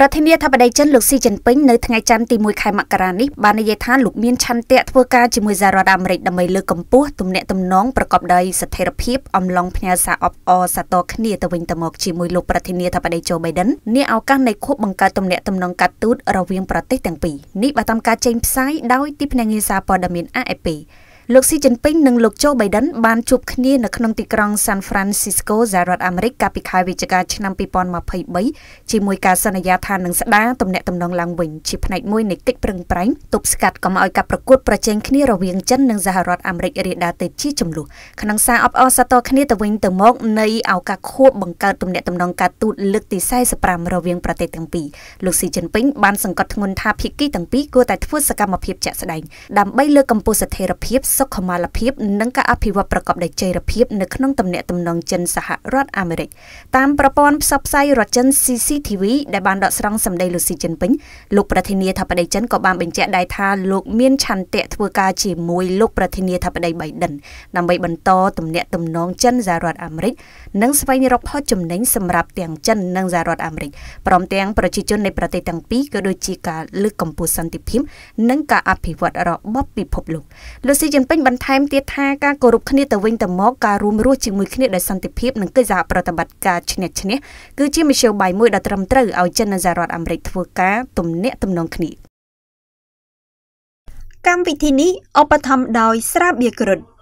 ប្រធានាធិបតីចិនលោកស៊ីជីនពីងនៅថ្ងៃច័ន្ទទី1ខែមករានេះបាននិយាយថាលោកមានឆន្ទៈធ្វើការជាមួយសហរដ្ឋអាមេរិកដើម្បីលើកកម្ពស់ទំនាក់ទំនងប្រកបដោយស្ថិរភាពអំឡុងផ្ញើសារអបអរសាទរគ្នាទៅវិញទៅមកជាមួយលោកប្រធានាធិបតីโจ Biden នាឱកាសនៃខួបបង្កើតទំនាក់ទំនងកាត់ទូតរវាងប្រទេសទាំងពីរនេះបើតាមការចេញផ្សាយដោយទីភ្នាក់ងារសារព័ត៌មាន AFP លោកស៊ីជីនពីងនិងលោកโจបៃដិនបានជួបគ្នានៅក្នុងទីក្រុង San Francisco សហរដ្ឋអាមេរិកកាលពីខែវិច្ឆិកាឆ្នាំ2023ជាមួយការសន្យាថានឹងស្ដារទំនាក់ទំនងឡើងវិញជាផ្នែកមួយនៃកិច្ចប្រឹងប្រែងទប់ស្កាត់កុំឲ្យការប្រកួតប្រជែងគ្នារវាងចិននិងសហរដ្ឋអាមេរិករាលដាលទៅជាចំនួនក្នុងសារអបអរសាទរគ្នាទៅវិញទៅមកនៃឱកាសខួបបង្កើតទំនាក់ទំនងការទូតលើកទី45រវាងប្រទេសទាំងពីរលោកស៊ីជីនពីងបានសង្កត់ធ្ងន់ថាភាគីទាំងពីរគួរតែធ្វើសកម្មភាពជាក់ស្ដែងដើម្បីលើកកម្ពស់ស្ថិរភាពសុខុមាលភាព និងការអភិវឌ្ឍប្រកបដោយចីរភាព នៅក្នុងទំនាក់ទំនងចិនសហរដ្ឋអាមេរិកតាមប្រព័ន្ធផ្សព្វផ្សាយរដ្ឋចិន CCTV ដែលបានដកស្រង់សម្ដីលូស៊ីចិនពេញលោកប្រធានាធិបតីចិនក៏បានបញ្ជាក់ដែរថាលោកមានឆន្ទៈធ្វើការជាមួយលោកប្រធានាធិបតីបៃដិនដើម្បីបន្តទំនាក់ទំនងចិនសហរដ្ឋអាមេរិកនិងស្វែងរកផលចំណេញសម្រាប់ទាំងចិននិងសហរដ្ឋអាមេរិកព្រមទាំងប្រជាជននៃប្រទេសទាំងពីរក៏ដូចជាការលើកកម្ពស់សន្តិភាព និងការអភិវឌ្ឍរបបពិភពលោកលោកស៊ីចិនពេញបន្ថែមទៀតថាការគោរពគ្នាទៅវិញទៅមកការរួមរស់ជាមួយគ្នាដោយសន្តិភាពនិងកិច្ចសហប្រតិបត្តិការឈ្នះឈ្នះគឺជាមធ្យោបាយមួយដ៏ត្រឹមត្រូវឲ្យចិននិងសហរដ្ឋអាមេរិកធ្វើការទំនាក់ទំនងគ្នាកម្មវិធីនេះឧបត្ថម្ភដោយ ស្រាបៀក្រុត